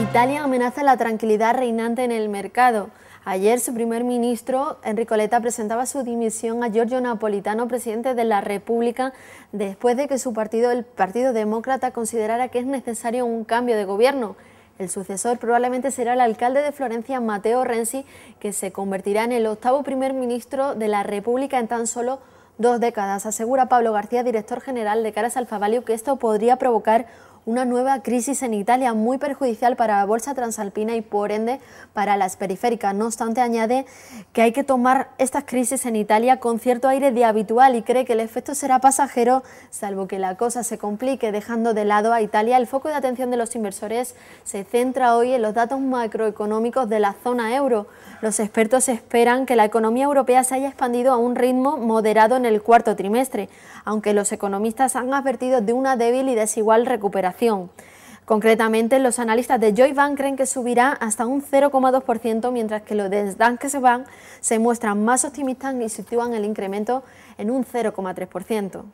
Italia amenaza la tranquilidad reinante en el mercado. Ayer su primer ministro, Enrico Letta, presentaba su dimisión a Giorgio Napolitano, presidente de la República, después de que su partido, el Partido Demócrata, considerara que es necesario un cambio de gobierno. El sucesor probablemente será el alcalde de Florencia, Matteo Renzi, que se convertirá en el octavo primer ministro de la República en tan solo dos décadas. Asegura Pablo García, director general de Caras Value, que esto podría provocar una nueva crisis en Italia muy perjudicial para la bolsa transalpina y por ende para las periféricas. No obstante, añade que hay que tomar estas crisis en Italia con cierto aire de habitual y cree que el efecto será pasajero, salvo que la cosa se complique, dejando de lado a Italia. El foco de atención de los inversores se centra hoy en los datos macroeconómicos de la zona euro. Los expertos esperan que la economía europea se haya expandido a un ritmo moderado en el cuarto trimestre, aunque los economistas han advertido de una débil y desigual recuperación Concretamente, los analistas de Joy Bank creen que subirá hasta un 0,2%, mientras que los de Danske Bank se muestran más optimistas y sitúan el incremento en un 0,3%.